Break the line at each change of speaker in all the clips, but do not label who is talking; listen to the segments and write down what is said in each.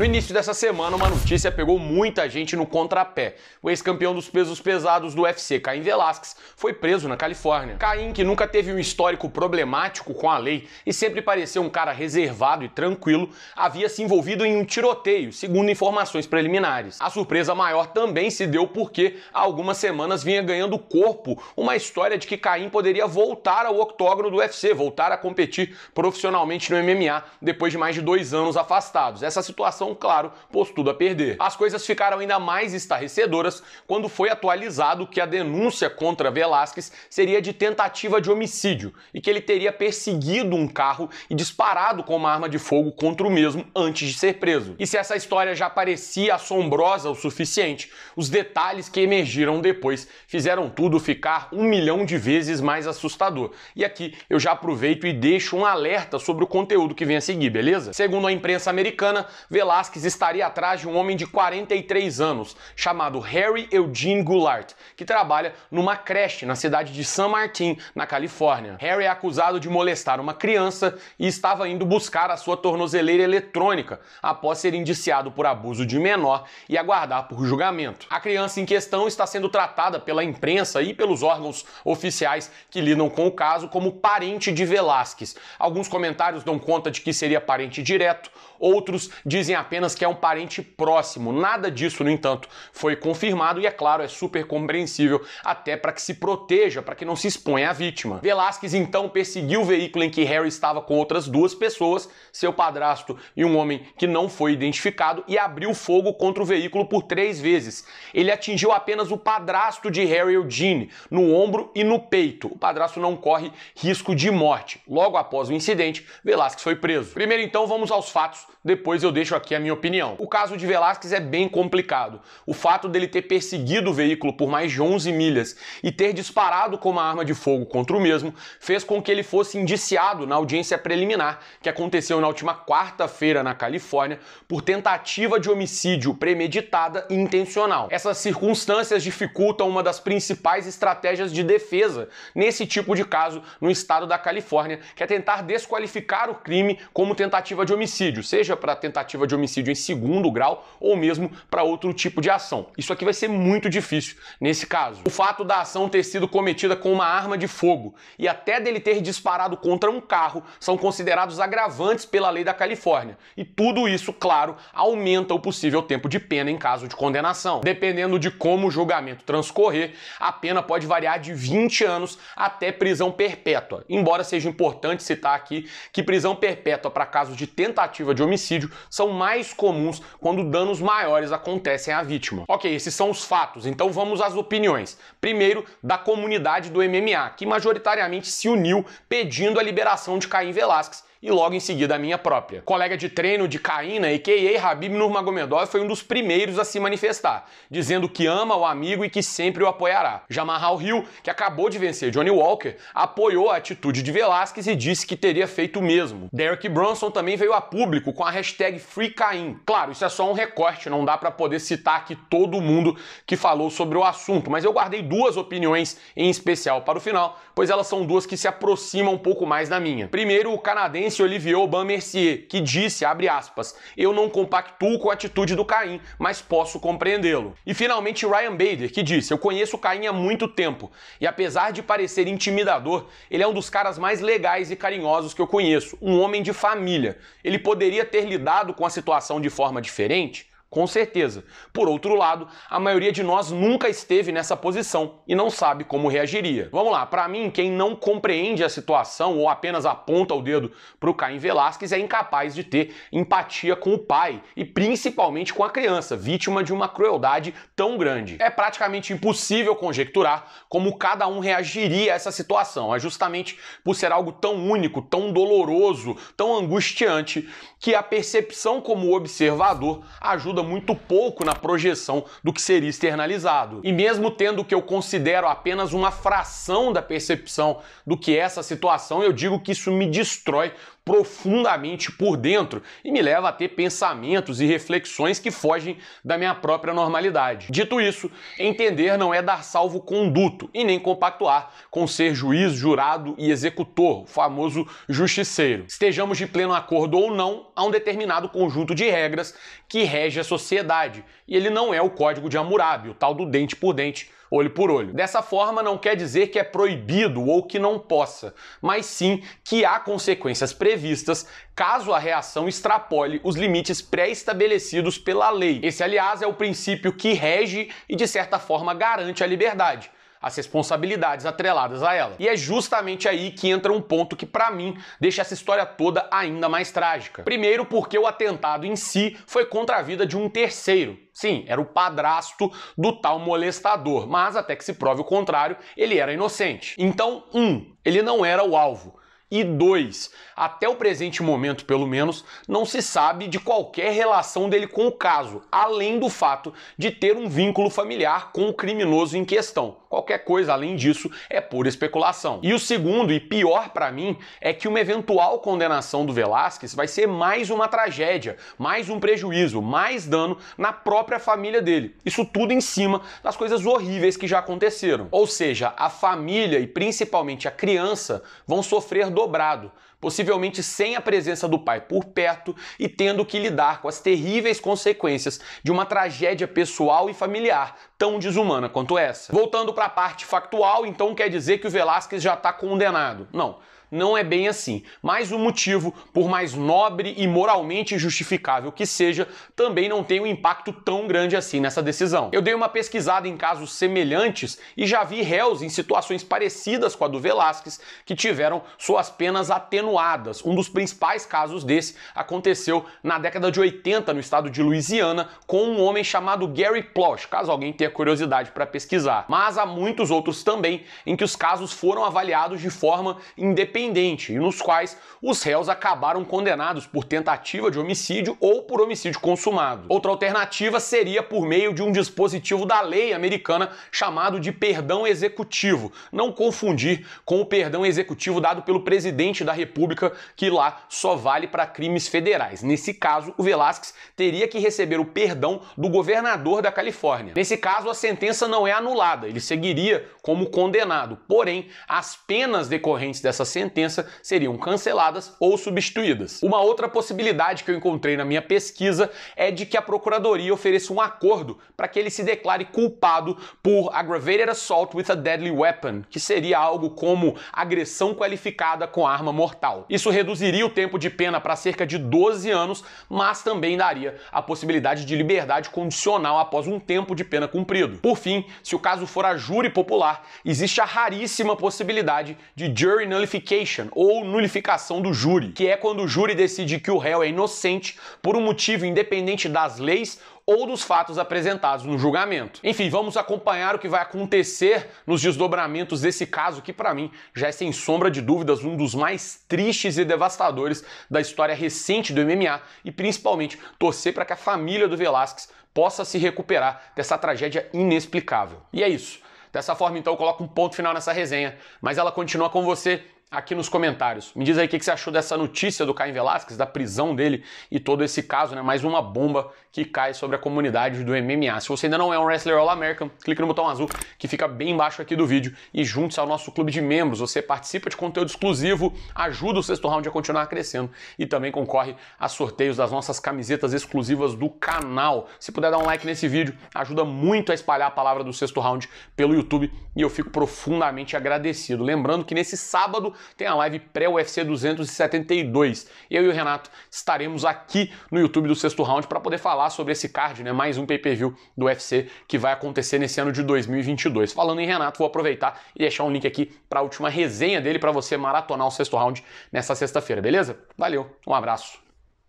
No início dessa semana, uma notícia pegou muita gente no contrapé. O ex-campeão dos pesos pesados do UFC, Caim Velasquez, foi preso na Califórnia. Caim, que nunca teve um histórico problemático com a lei e sempre pareceu um cara reservado e tranquilo, havia se envolvido em um tiroteio, segundo informações preliminares. A surpresa maior também se deu porque há algumas semanas vinha ganhando corpo uma história de que Caim poderia voltar ao octógono do UFC, voltar a competir profissionalmente no MMA depois de mais de dois anos afastados. Essa situação então, claro, pôs tudo a perder. As coisas ficaram ainda mais estarrecedoras quando foi atualizado que a denúncia contra Velasquez seria de tentativa de homicídio e que ele teria perseguido um carro e disparado com uma arma de fogo contra o mesmo antes de ser preso. E se essa história já parecia assombrosa o suficiente, os detalhes que emergiram depois fizeram tudo ficar um milhão de vezes mais assustador. E aqui eu já aproveito e deixo um alerta sobre o conteúdo que vem a seguir, beleza? Segundo a imprensa americana, Velasquez Velasquez estaria atrás de um homem de 43 anos, chamado Harry Eugene Goulart, que trabalha numa creche na cidade de San Martin, na Califórnia. Harry é acusado de molestar uma criança e estava indo buscar a sua tornozeleira eletrônica após ser indiciado por abuso de menor e aguardar por julgamento. A criança em questão está sendo tratada pela imprensa e pelos órgãos oficiais que lidam com o caso como parente de Velasquez. Alguns comentários dão conta de que seria parente direto, outros dizem a apenas que é um parente próximo. Nada disso, no entanto, foi confirmado e, é claro, é super compreensível até para que se proteja, para que não se exponha à vítima. Velasquez então perseguiu o veículo em que Harry estava com outras duas pessoas, seu padrasto e um homem que não foi identificado, e abriu fogo contra o veículo por três vezes. Ele atingiu apenas o padrasto de Harry Eugene, no ombro e no peito. O padrasto não corre risco de morte. Logo após o incidente, Velasquez foi preso. Primeiro, então, vamos aos fatos, depois eu deixo aqui aqui a minha opinião. O caso de Velasquez é bem complicado. O fato dele ter perseguido o veículo por mais de 11 milhas e ter disparado com uma arma de fogo contra o mesmo fez com que ele fosse indiciado na audiência preliminar que aconteceu na última quarta-feira na Califórnia por tentativa de homicídio premeditada e intencional. Essas circunstâncias dificultam uma das principais estratégias de defesa nesse tipo de caso no estado da Califórnia, que é tentar desqualificar o crime como tentativa de homicídio, seja para tentativa de homicídio homicídio em segundo grau ou mesmo para outro tipo de ação. Isso aqui vai ser muito difícil nesse caso. O fato da ação ter sido cometida com uma arma de fogo e até dele ter disparado contra um carro são considerados agravantes pela lei da Califórnia. E tudo isso, claro, aumenta o possível tempo de pena em caso de condenação. Dependendo de como o julgamento transcorrer, a pena pode variar de 20 anos até prisão perpétua. Embora seja importante citar aqui que prisão perpétua para casos de tentativa de homicídio são mais mais comuns quando danos maiores acontecem à vítima. Ok, esses são os fatos, então vamos às opiniões. Primeiro, da comunidade do MMA, que majoritariamente se uniu pedindo a liberação de Caim Velasquez e logo em seguida a minha própria. Colega de treino de Caína, a.k.a. Habib Nurmagomedov, foi um dos primeiros a se manifestar, dizendo que ama o amigo e que sempre o apoiará. Jamarral Hill, que acabou de vencer Johnny Walker, apoiou a atitude de Velasquez e disse que teria feito o mesmo. Derek Bronson também veio a público com a hashtag FreeCaim. Claro, isso é só um recorte, não dá para poder citar aqui todo mundo que falou sobre o assunto, mas eu guardei duas opiniões em especial para o final, pois elas são duas que se aproximam um pouco mais da minha. Primeiro, o canadense cearense Olivier Aubin Mercier, que disse, abre aspas, eu não compactuo com a atitude do Caim, mas posso compreendê-lo. E finalmente Ryan Bader, que disse, eu conheço o Caim há muito tempo, e apesar de parecer intimidador, ele é um dos caras mais legais e carinhosos que eu conheço, um homem de família. Ele poderia ter lidado com a situação de forma diferente? Com certeza. Por outro lado, a maioria de nós nunca esteve nessa posição e não sabe como reagiria. Vamos lá, para mim, quem não compreende a situação ou apenas aponta o dedo pro Caim Velasquez é incapaz de ter empatia com o pai e principalmente com a criança, vítima de uma crueldade tão grande. É praticamente impossível conjecturar como cada um reagiria a essa situação. É justamente por ser algo tão único, tão doloroso, tão angustiante, que a percepção como observador ajuda ajuda muito pouco na projeção do que seria externalizado. E mesmo tendo o que eu considero apenas uma fração da percepção do que é essa situação, eu digo que isso me destrói profundamente por dentro e me leva a ter pensamentos e reflexões que fogem da minha própria normalidade. Dito isso, entender não é dar salvo conduto e nem compactuar com ser juiz, jurado e executor, o famoso justiceiro. Estejamos de pleno acordo ou não, há um determinado conjunto de regras que rege a sociedade, e ele não é o código de Hammurabi, o tal do dente por dente olho por olho. Dessa forma, não quer dizer que é proibido ou que não possa, mas sim que há consequências previstas caso a reação extrapole os limites pré-estabelecidos pela lei. Esse, aliás, é o princípio que rege e, de certa forma, garante a liberdade as responsabilidades atreladas a ela. E é justamente aí que entra um ponto que, para mim, deixa essa história toda ainda mais trágica. Primeiro, porque o atentado em si foi contra a vida de um terceiro, Sim, era o padrasto do tal molestador, mas até que se prove o contrário, ele era inocente. Então, um, ele não era o alvo e 2. Até o presente momento, pelo menos, não se sabe de qualquer relação dele com o caso, além do fato de ter um vínculo familiar com o criminoso em questão. Qualquer coisa além disso é pura especulação. E o segundo, e pior para mim, é que uma eventual condenação do Velasquez vai ser mais uma tragédia, mais um prejuízo, mais dano na própria família dele. Isso tudo em cima das coisas horríveis que já aconteceram. Ou seja, a família e principalmente a criança vão sofrer dobrado, possivelmente sem a presença do pai por perto e tendo que lidar com as terríveis consequências de uma tragédia pessoal e familiar tão desumana quanto essa. Voltando para a parte factual, então quer dizer que o Velásquez já está condenado. Não não é bem assim. Mas o motivo, por mais nobre e moralmente justificável que seja, também não tem um impacto tão grande assim nessa decisão. Eu dei uma pesquisada em casos semelhantes e já vi réus em situações parecidas com a do Velasquez que tiveram suas penas atenuadas. Um dos principais casos desse aconteceu na década de 80 no estado de Louisiana com um homem chamado Gary Plosh, caso alguém tenha curiosidade para pesquisar. Mas há muitos outros também em que os casos foram avaliados de forma independente e nos quais os réus acabaram condenados por tentativa de homicídio ou por homicídio consumado. Outra alternativa seria por meio de um dispositivo da lei americana chamado de perdão executivo, não confundir com o perdão executivo dado pelo presidente da República, que lá só vale para crimes federais. Nesse caso, o Velasquez teria que receber o perdão do governador da Califórnia. Nesse caso, a sentença não é anulada, ele seguiria como condenado. Porém, as penas decorrentes dessa sentença sentença seriam canceladas ou substituídas. Uma outra possibilidade que eu encontrei na minha pesquisa é de que a Procuradoria ofereça um acordo para que ele se declare culpado por aggravated assault with a deadly weapon, que seria algo como agressão qualificada com arma mortal. Isso reduziria o tempo de pena para cerca de 12 anos, mas também daria a possibilidade de liberdade condicional após um tempo de pena cumprido. Por fim, se o caso for a júri popular, existe a raríssima possibilidade de jury nullification ou nulificação do júri, que é quando o júri decide que o réu é inocente por um motivo independente das leis ou dos fatos apresentados no julgamento. Enfim, vamos acompanhar o que vai acontecer nos desdobramentos desse caso que para mim já é sem sombra de dúvidas um dos mais tristes e devastadores da história recente do MMA e principalmente torcer para que a família do Velasquez possa se recuperar dessa tragédia inexplicável. E é isso. Dessa forma, então, eu coloco um ponto final nessa resenha, mas ela continua com você aqui nos comentários. Me diz aí o que você achou dessa notícia do Caim Velasquez, da prisão dele e todo esse caso, né? Mais uma bomba que cai sobre a comunidade do MMA. Se você ainda não é um Wrestler All American, clique no botão azul que fica bem embaixo aqui do vídeo e junte-se ao nosso clube de membros. Você participa de conteúdo exclusivo, ajuda o sexto round a continuar crescendo e também concorre a sorteios das nossas camisetas exclusivas do canal. Se puder dar um like nesse vídeo, ajuda muito a espalhar a palavra do sexto round pelo YouTube e eu fico profundamente agradecido. Lembrando que nesse sábado tem a live pré-UFC 272. Eu e o Renato estaremos aqui no YouTube do sexto round para poder falar sobre esse card, né? Mais um pay-per-view do UFC que vai acontecer nesse ano de 2022. Falando em Renato, vou aproveitar e deixar um link aqui para a última resenha dele para você maratonar o sexto round nessa sexta-feira, beleza? Valeu, um abraço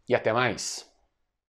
e até mais.